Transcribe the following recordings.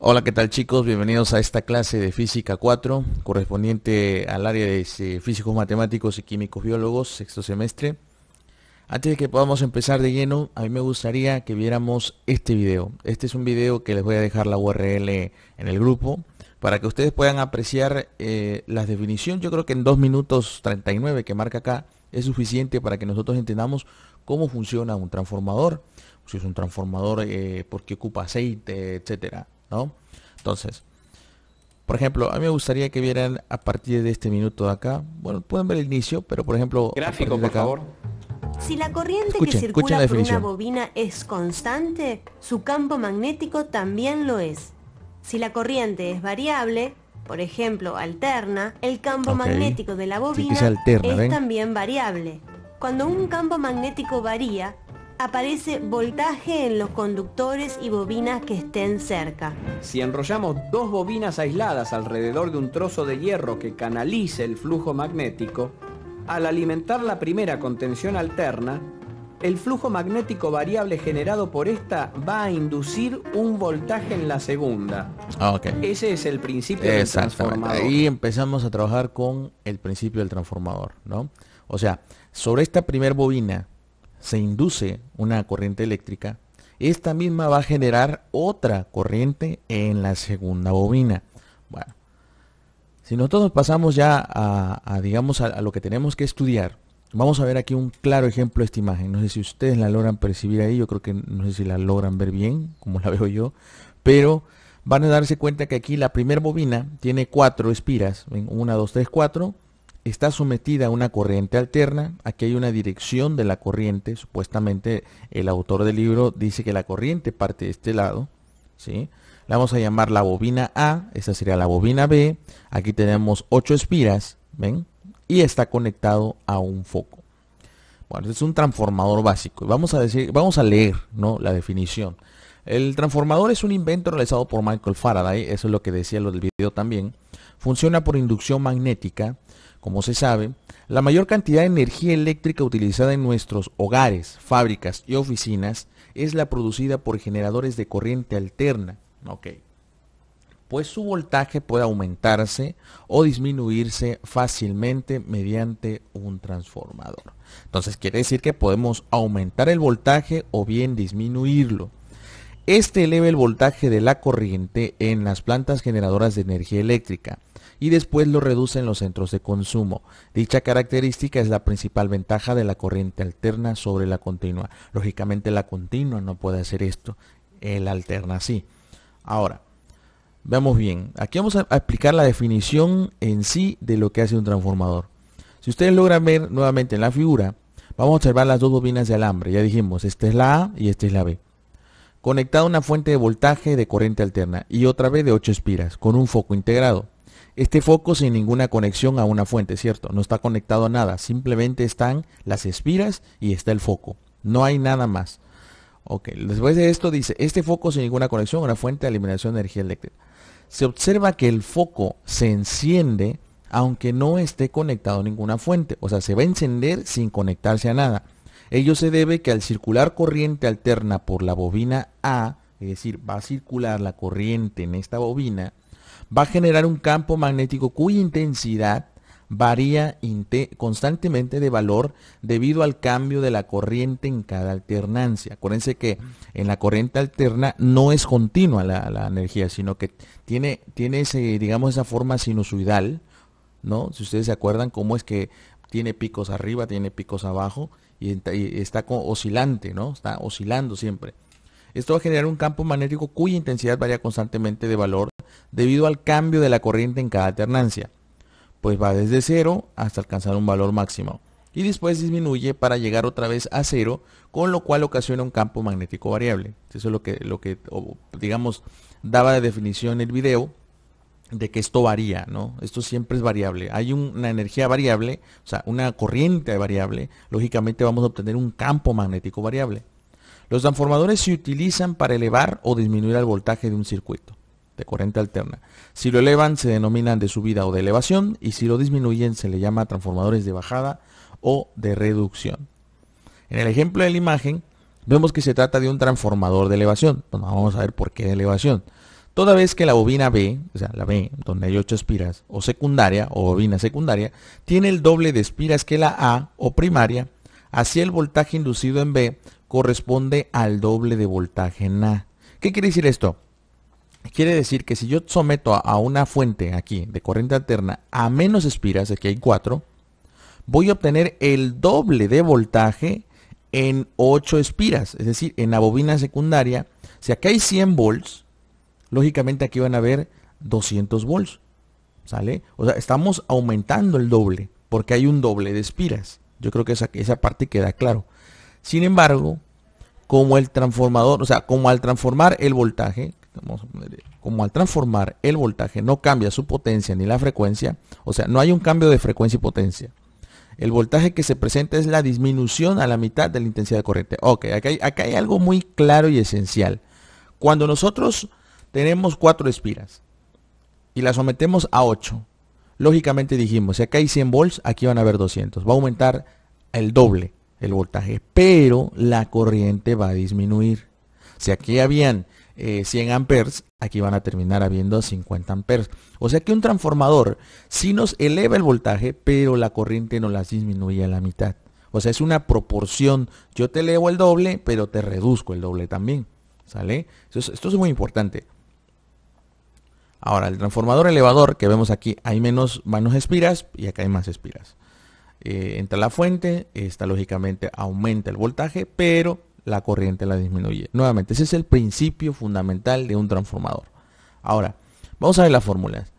Hola, ¿qué tal chicos? Bienvenidos a esta clase de Física 4, correspondiente al área de este, Físicos Matemáticos y Químicos Biólogos, sexto semestre. Antes de que podamos empezar de lleno, a mí me gustaría que viéramos este video. Este es un video que les voy a dejar la URL en el grupo para que ustedes puedan apreciar eh, las definiciones, Yo creo que en 2 minutos 39 que marca acá es suficiente para que nosotros entendamos cómo funciona un transformador, si es un transformador, eh, porque ocupa aceite, etcétera. Entonces, por ejemplo, a mí me gustaría que vieran a partir de este minuto de acá. Bueno, pueden ver el inicio, pero por ejemplo. Gráfico, Si la corriente que circula por una bobina es constante, su campo magnético también lo es. Si la corriente es variable, por ejemplo, alterna, el campo magnético de la bobina es también variable. Cuando un campo magnético varía, aparece voltaje en los conductores y bobinas que estén cerca. Si enrollamos dos bobinas aisladas alrededor de un trozo de hierro que canalice el flujo magnético, al alimentar la primera con tensión alterna, el flujo magnético variable generado por esta va a inducir un voltaje en la segunda. Ah, okay. Ese es el principio del transformador. Ahí empezamos a trabajar con el principio del transformador, ¿no? O sea, sobre esta primer bobina se induce una corriente eléctrica, esta misma va a generar otra corriente en la segunda bobina. Bueno, si nosotros pasamos ya a, digamos, a, lo que tenemos que estudiar, vamos a ver aquí un claro ejemplo de esta imagen. No sé si ustedes la logran percibir ahí, yo creo que no sé si la logran ver bien, como la veo yo, pero van a darse cuenta que aquí la primera bobina tiene cuatro espiras, una, dos, tres, cuatro, está sometida a una corriente alterna. Aquí hay una dirección de la corriente. Supuestamente el autor del libro dice que la corriente parte de este lado. ¿sí? La vamos a llamar la bobina A. Esa sería la bobina B. Aquí tenemos ocho espiras. ¿Ven? Y está conectado a un foco. Bueno, este es un transformador básico. Vamos a, decir, vamos a leer ¿no? la definición. El transformador es un invento realizado por Michael Faraday, eso es lo que decía lo del video también. Funciona por inducción magnética como se sabe, la mayor cantidad de energía eléctrica utilizada en nuestros hogares, fábricas y oficinas es la producida por generadores de corriente alterna. Pues su voltaje puede aumentarse o disminuirse fácilmente mediante un transformador. Entonces quiere decir que podemos aumentar el voltaje o bien disminuirlo. Este eleva el voltaje de la corriente en las plantas generadoras de energía eléctrica y después lo reducen los centros de consumo. Dicha característica es la principal ventaja de la corriente alterna sobre la continua. Lógicamente la continua no puede hacer esto, el alterna sí. Ahora, veamos bien. Aquí vamos a explicar la definición en sí de lo que hace un transformador. Si ustedes logran ver nuevamente en la figura, vamos a observar las dos bobinas de alambre. Ya dijimos, esta es la A y esta es la B conectada a una fuente de voltaje de corriente alterna y otra vez de 8 espiras con un foco integrado. Este foco sin ninguna conexión a una fuente, ¿cierto? No está conectado a nada. Simplemente están las espiras y está el foco. No hay nada más. Ok, después de esto dice, este foco sin ninguna conexión a una fuente de eliminación de energía eléctrica. Se observa que el foco se enciende aunque no esté conectado a ninguna fuente. O sea, se va a encender sin conectarse a nada. Ello se debe que al circular corriente alterna por la bobina A, es decir, va a circular la corriente en esta bobina, va a generar un campo magnético cuya intensidad varía constantemente de valor debido al cambio de la corriente en cada alternancia. Acuérdense que en la corriente alterna no es continua la, energía, sino que tiene, tiene digamos, esa forma sinusoidal, ¿no? Si ustedes se acuerdan cómo es que tiene picos arriba, tiene picos abajo y, y está oscilante, ¿no? Está oscilando siempre. Esto va a generar un campo magnético cuya intensidad varía constantemente de valor debido al cambio de la corriente en cada alternancia, pues va desde cero hasta alcanzar un valor máximo y después disminuye para llegar otra vez a cero, con lo cual ocasiona un campo magnético variable. Eso es lo que, lo que digamos, daba de definición el video de que esto varía, ¿no? Esto siempre es variable. Hay una energía variable, o sea, una corriente variable, lógicamente vamos a obtener un campo magnético variable. Los transformadores se utilizan para elevar o disminuir el voltaje de un circuito de corriente alterna. Si lo elevan se denominan de subida o de elevación y si lo disminuyen se le llama transformadores de bajada o de reducción. En el ejemplo de la imagen vemos que se trata de un transformador de elevación. vamos a ver por qué de elevación. Toda vez que la bobina B, o sea, la B, donde hay 8 espiras, o secundaria, o bobina secundaria, tiene el doble de espiras que la A, o primaria, así el voltaje inducido en B corresponde al doble de voltaje en A. ¿Qué quiere decir esto? Quiere decir que si yo someto a, una fuente aquí de corriente alterna a menos espiras, aquí hay 4, voy a obtener el doble de voltaje en 8 espiras. Es decir, en la bobina secundaria, si aquí hay 100 volts, lógicamente aquí van a haber 200 volts. ¿Sale? O sea, estamos aumentando el doble, porque hay un doble de espiras. Yo creo que esa, esa parte queda claro. Sin embargo, como el transformador, o sea, como al transformar el voltaje, eh, como al transformar el voltaje no cambia su potencia ni la frecuencia, o sea, no hay un cambio de frecuencia y potencia. El voltaje que se presenta es la disminución a la mitad de la intensidad de corriente. Ok, acá hay, acá hay algo muy claro y esencial. Cuando nosotros tenemos cuatro espiras y las sometemos a 8, lógicamente dijimos, si acá hay 100 volts, aquí van a haber 200. Va a aumentar el doble el voltaje, pero la corriente va a disminuir. Si aquí habían 100 eh, amperes, aquí van a terminar habiendo 50 amperes. O sea que un transformador si nos eleva el voltaje, pero la corriente no las disminuye a la mitad. O sea, es una proporción. Yo te elevo el doble, pero te reduzco el doble también. ¿Sale? esto es muy importante. Ahora, el transformador elevador que vemos aquí, hay menos, manos espiras y acá hay más espiras. Eh, entra la fuente, esta lógicamente aumenta el voltaje, pero la corriente la disminuye. Nuevamente, ese es el principio fundamental de un transformador. Ahora, vamos a ver las fórmulas.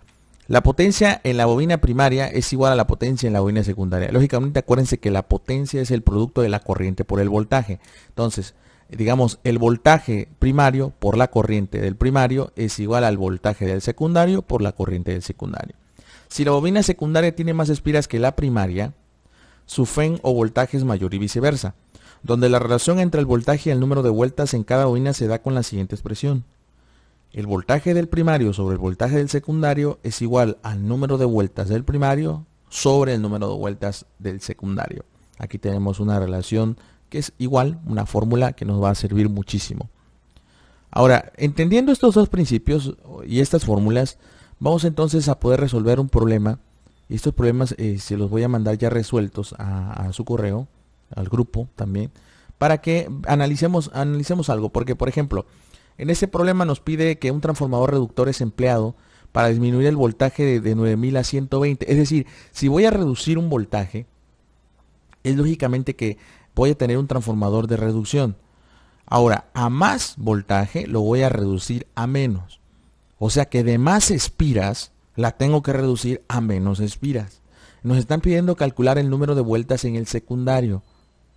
La potencia en la bobina primaria es igual a la potencia en la bobina secundaria. Lógicamente, acuérdense que la potencia es el producto de la corriente por el voltaje. Entonces, digamos, el voltaje primario por la corriente del primario es igual al voltaje del secundario por la corriente del secundario. Si la bobina secundaria tiene más espiras que la primaria, su FEN o voltaje es mayor y viceversa donde la relación entre el voltaje y el número de vueltas en cada bobina se da con la siguiente expresión. El voltaje del primario sobre el voltaje del secundario es igual al número de vueltas del primario sobre el número de vueltas del secundario. Aquí tenemos una relación que es igual, una fórmula que nos va a servir muchísimo. Ahora, entendiendo estos dos principios y estas fórmulas, vamos entonces a poder resolver un problema. Estos problemas eh, se los voy a mandar ya resueltos a su correo al grupo también, para que analicemos, analicemos algo. Porque, por ejemplo, en ese problema nos pide que un transformador reductor es empleado para disminuir el voltaje de, de 9000 a 120. Es decir, si voy a reducir un voltaje, es lógicamente que voy a tener un transformador de reducción. Ahora, a más voltaje lo voy a reducir a menos. O sea que de más espiras, la tengo que reducir a menos espiras. Nos están pidiendo calcular el número de vueltas en el secundario.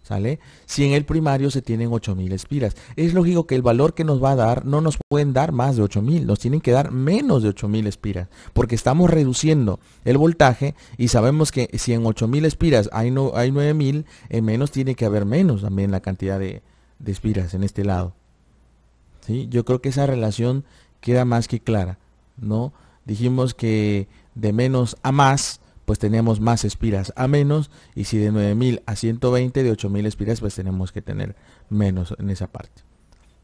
¿Sale? Si en el primario se tienen 8.000 espiras. Es lógico que el valor que nos va a dar no nos pueden dar más de 8.000, nos tienen que dar menos de 8.000 espiras, porque estamos reduciendo el voltaje y sabemos que si en 8.000 espiras hay, no, hay 9.000, en menos tiene que haber menos también la cantidad de, de espiras en este lado. ¿Sí? Yo creo que esa relación queda más que clara, ¿no? Dijimos que de menos a más pues tenemos más espiras a menos y si de 9.000 a 120, de 8.000 espiras, pues tenemos que tener menos en esa parte.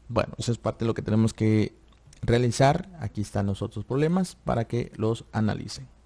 Bueno, esa es parte de lo que tenemos que realizar. Aquí están los otros problemas para que los analicen.